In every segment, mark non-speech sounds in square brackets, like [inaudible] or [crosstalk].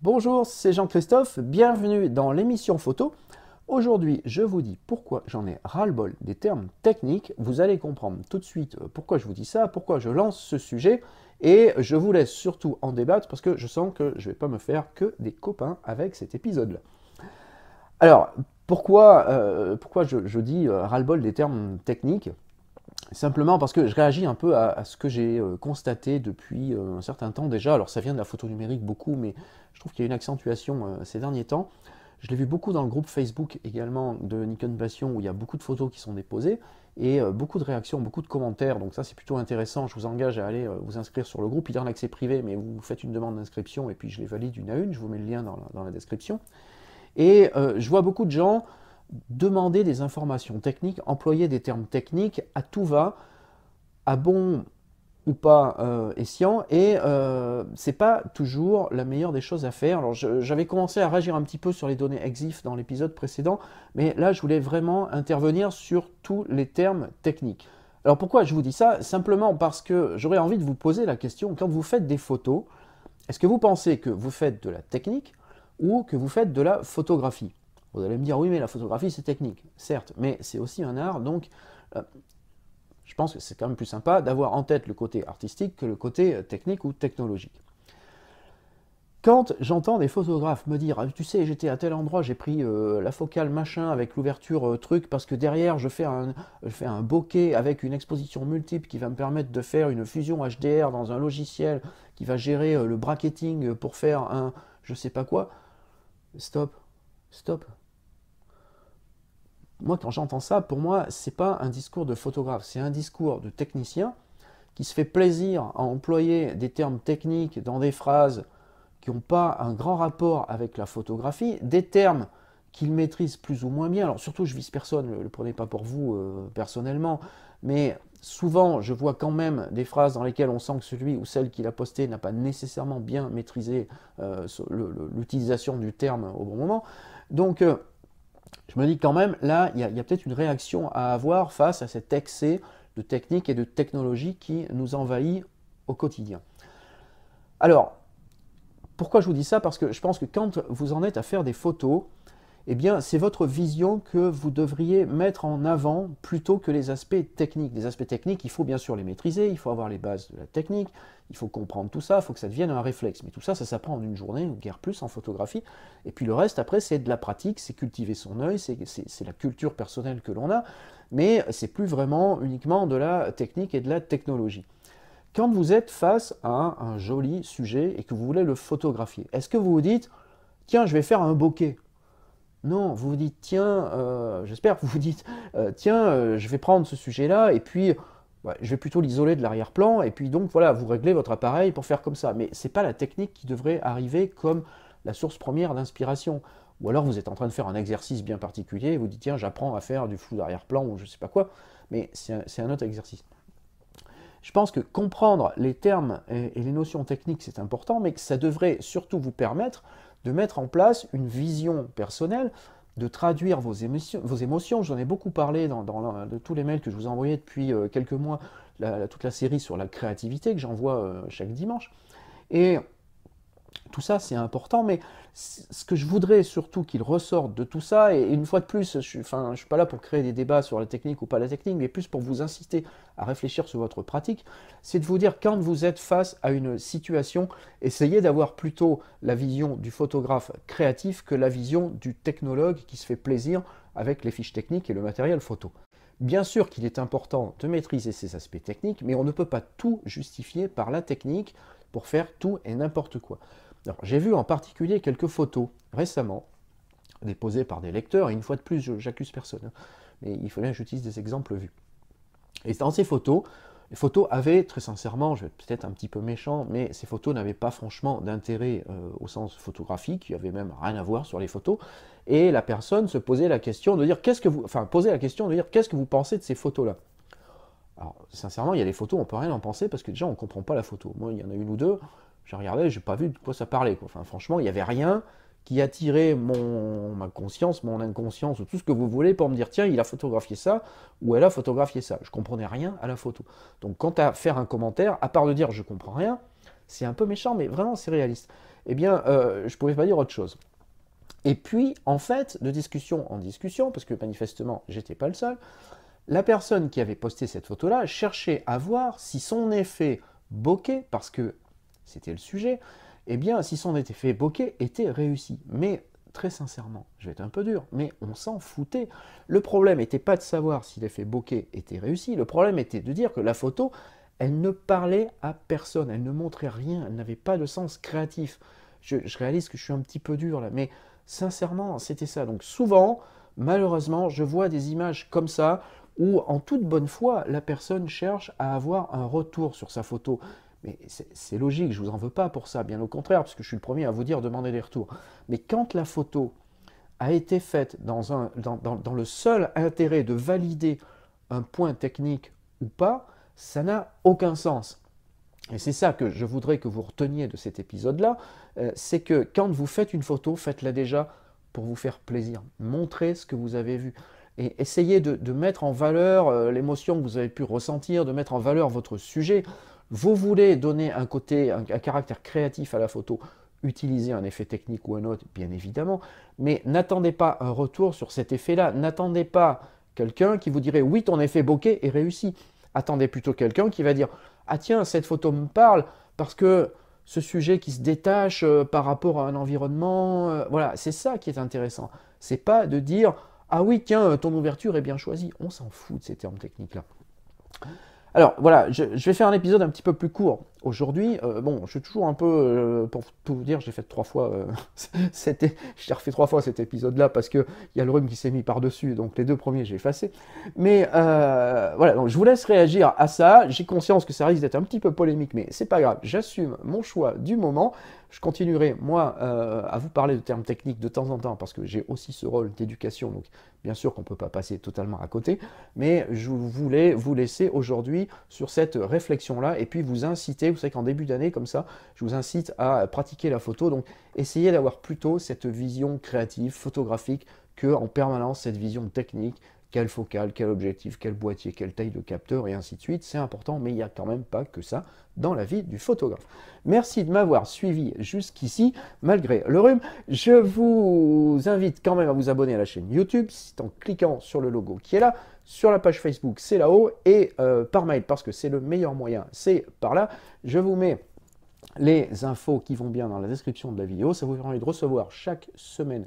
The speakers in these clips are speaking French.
Bonjour, c'est Jean-Christophe, bienvenue dans l'émission photo. Aujourd'hui, je vous dis pourquoi j'en ai ras-le-bol des termes techniques. Vous allez comprendre tout de suite euh, pourquoi je vous dis ça, pourquoi je lance ce sujet, et je vous laisse surtout en débattre parce que je sens que je ne vais pas me faire que des copains avec cet épisode-là. Alors, pourquoi, euh, pourquoi je, dis euh, ras-le-bol des termes techniques Simplement parce que je réagis un peu à, ce que j'ai euh, constaté depuis euh, un certain temps déjà. Alors ça vient de la photo numérique beaucoup, mais je trouve qu'il y a une accentuation euh, ces derniers temps. Je l'ai vu beaucoup dans le groupe Facebook également de Nikon Passion où il y a beaucoup de photos qui sont déposées et beaucoup de réactions, beaucoup de commentaires. Donc ça c'est plutôt intéressant. Je vous engage à aller vous inscrire sur le groupe. Il a un accès privé, mais vous faites une demande d'inscription et puis je les valide une à une. Je vous mets le lien dans la, description. Et je vois beaucoup de gens demander des informations techniques, employer des termes techniques à tout va, à bon ou pas euh, escient, et euh, c'est pas toujours la meilleure des choses à faire. Alors j'avais commencé à réagir un petit peu sur les données EXIF dans l'épisode précédent, mais là je voulais vraiment intervenir sur tous les termes techniques. Alors pourquoi je vous dis ça Simplement parce que j'aurais envie de vous poser la question, quand vous faites des photos, est-ce que vous pensez que vous faites de la technique ou que vous faites de la photographie vous allez me dire, oui, mais la photographie, c'est technique. Certes, mais c'est aussi un art, donc euh, je pense que c'est quand même plus sympa d'avoir en tête le côté artistique que le côté euh, technique ou technologique. Quand j'entends des photographes me dire, ah, tu sais, j'étais à tel endroit, j'ai pris euh, la focale machin avec l'ouverture truc, parce que derrière, je fais, un, je fais un bokeh avec une exposition multiple qui va me permettre de faire une fusion HDR dans un logiciel qui va gérer le bracketing pour faire un je sais pas quoi. Stop, Stop. Moi, quand j'entends ça, pour moi, c'est pas un discours de photographe, c'est un discours de technicien qui se fait plaisir à employer des termes techniques dans des phrases qui n'ont pas un grand rapport avec la photographie, des termes qu'il maîtrise plus ou moins bien. Alors surtout, je vise personne, ne le prenez pas pour vous euh, personnellement, mais souvent, je vois quand même des phrases dans lesquelles on sent que celui ou celle qui l'a posté n'a pas nécessairement bien maîtrisé euh, l'utilisation du terme au bon moment. Donc, euh, je me dis quand même, là, il y a, a peut-être une réaction à avoir face à cet excès de techniques et de technologie qui nous envahit au quotidien. Alors, pourquoi je vous dis ça Parce que je pense que quand vous en êtes à faire des photos, eh bien, c'est votre vision que vous devriez mettre en avant plutôt que les aspects techniques. Les aspects techniques, il faut bien sûr les maîtriser, il faut avoir les bases de la technique, il faut comprendre tout ça, il faut que ça devienne un réflexe. Mais tout ça, ça s'apprend en une journée ou guère plus en photographie. Et puis le reste, après, c'est de la pratique, c'est cultiver son œil, c'est la culture personnelle que l'on a, mais c'est plus vraiment uniquement de la technique et de la technologie. Quand vous êtes face à un, un joli sujet et que vous voulez le photographier, est-ce que vous vous dites, tiens, je vais faire un bokeh non, vous vous dites, tiens, euh, j'espère vous vous dites, euh, tiens, euh, je vais prendre ce sujet-là, et puis je vais plutôt l'isoler de l'arrière-plan, et puis donc voilà, vous réglez votre appareil pour faire comme ça. Mais ce n'est pas la technique qui devrait arriver comme la source première d'inspiration. Ou alors vous êtes en train de faire un exercice bien particulier, et vous dites, tiens, j'apprends à faire du flou d'arrière-plan, ou je ne sais pas quoi, mais c'est un, autre exercice. Je pense que comprendre les termes et, et les notions techniques, c'est important, mais que ça devrait surtout vous permettre de mettre en place une vision personnelle, de traduire vos, émotions. Vos émotions. J'en ai beaucoup parlé dans, tous les mails que je vous envoyais depuis euh, quelques mois, toute la série sur la créativité que j'envoie euh, chaque dimanche. Et tout ça, c'est important, mais ce que je voudrais surtout qu'il ressorte de tout ça, et une fois de plus, je ne suis, suis pas là pour créer des débats sur la technique ou pas la technique, mais plus pour vous inciter à réfléchir sur votre pratique, c'est de vous dire quand vous êtes face à une situation, essayez d'avoir plutôt la vision du photographe créatif que la vision du technologue qui se fait plaisir avec les fiches techniques et le matériel photo. Bien sûr qu'il est important de maîtriser ces aspects techniques, mais on ne peut pas tout justifier par la technique pour faire tout et n'importe quoi. Alors, j'ai vu en particulier quelques photos récemment déposées par des lecteurs, et une fois de plus, j'accuse personne, hein, mais il faut bien que j'utilise des exemples vus. Et dans ces photos, les photos avaient, très sincèrement, je vais peut-être un petit peu méchant, mais ces photos n'avaient pas franchement d'intérêt euh, au sens photographique, il n'y avait même rien à voir sur les photos, et la personne se posait la question de dire qu'est-ce que vous, enfin, posait la question de dire qu'est-ce que vous pensez de ces photos-là. Alors, sincèrement, il y a des photos, on peut rien en penser parce que déjà, on ne comprend pas la photo. Moi, il y en a une ou deux, j'ai regardé, n'ai pas vu de quoi ça parlait. Enfin, franchement, il n'y avait rien qui attirait mon, ma conscience, mon inconscience, ou tout ce que vous voulez pour me dire, tiens, il a photographié ça, ou elle a photographié ça. Je comprenais rien à la photo. Donc, quant à faire un commentaire, à part de dire je comprends rien, c'est un peu méchant, mais vraiment, c'est réaliste. Eh bien, je euh, je pouvais pas dire autre chose. Et puis, en fait, de discussion en discussion, parce que manifestement, j'étais pas le seul, la personne qui avait posté cette photo-là cherchait à voir si son effet bokeh, parce que c'était le sujet, eh bien, si son effet bokeh était réussi. Mais très sincèrement, je vais être un peu dur, mais on s'en foutait. Le problème n'était pas de savoir si l'effet bokeh était réussi, le problème était de dire que la photo, elle ne parlait à personne, elle ne montrait rien, elle n'avait pas de sens créatif. Je, je, réalise que je suis un petit peu dur là, mais sincèrement, c'était ça. Donc souvent, malheureusement, je vois des images comme ça où en toute bonne foi, la personne cherche à avoir un retour sur sa photo. Mais c'est logique, je ne vous en veux pas pour ça, bien au contraire, parce que je suis le premier à vous dire demander des retours. Mais quand la photo a été faite dans, le seul intérêt de valider un point technique ou pas, ça n'a aucun sens. Et c'est ça que je voudrais que vous reteniez de cet épisode-là, euh, c'est que quand vous faites une photo, faites-la déjà pour vous faire plaisir. Montrez ce que vous avez vu et essayez de, mettre en valeur euh, l'émotion que vous avez pu ressentir, de mettre en valeur votre sujet. Vous voulez donner un côté, un, caractère créatif à la photo, utilisez un effet technique ou un autre, bien évidemment, mais n'attendez pas un retour sur cet effet-là. N'attendez pas quelqu'un qui vous dirait oui, ton effet bokeh est réussi. Attendez plutôt quelqu'un qui va dire ah tiens, cette photo me parle parce que ce sujet qui se détache euh, par rapport à un environnement, euh, voilà, c'est ça qui est intéressant. C'est pas de dire ah oui, tiens, euh, ton ouverture est bien choisie. On s'en fout de ces termes techniques-là. Alors voilà, je, je, vais faire un épisode un petit peu plus court. Aujourd'hui, euh, bon, je suis toujours un peu, euh, pour tout vous dire, j'ai fait trois fois, euh, [laughs] cet, refait trois fois cet épisode-là parce qu'il y a le rhume qui s'est mis par-dessus, donc les deux premiers j'ai effacé. Mais voilà, donc je vous laisse réagir à ça. J'ai conscience que ça risque d'être un petit peu polémique, mais c'est pas grave. J'assume mon choix du moment. Je continuerai, moi, à vous parler de termes techniques de temps en temps parce que j'ai aussi ce rôle d'éducation, donc bien sûr qu'on ne peut pas passer totalement à côté. Mais je voulais vous laisser aujourd'hui sur cette réflexion-là et puis vous inciter vous savez qu'en début d'année, comme ça, je vous incite à pratiquer la photo. Donc, essayez d'avoir plutôt cette vision créative, photographique, que en permanence cette vision technique, quel focal, quel objectif, quel boîtier, quelle taille de capteur et ainsi de suite. C'est important, mais il n'y a quand même pas que ça dans la vie du photographe. Merci de m'avoir suivi jusqu'ici, malgré le rhume. Je vous invite quand même à vous abonner à la chaîne YouTube, en cliquant sur le logo qui est là, sur la page Facebook, c'est là-haut, et euh, par mail, parce que c'est le meilleur moyen, c'est par là. Je vous mets les infos qui vont bien dans la description de la vidéo. Ça vous permet de recevoir chaque semaine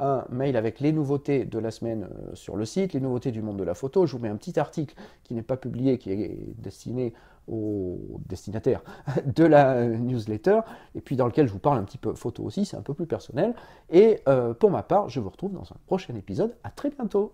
un mail avec les nouveautés de la semaine euh, sur le site, les nouveautés du monde de la photo. Je vous mets un petit article qui n'est pas publié, qui est destiné au destinataire [laughs] de la newsletter, et puis dans lequel je vous parle un petit peu photo aussi, c'est un peu plus personnel. Et euh, pour ma part, je vous retrouve dans un prochain épisode. À très bientôt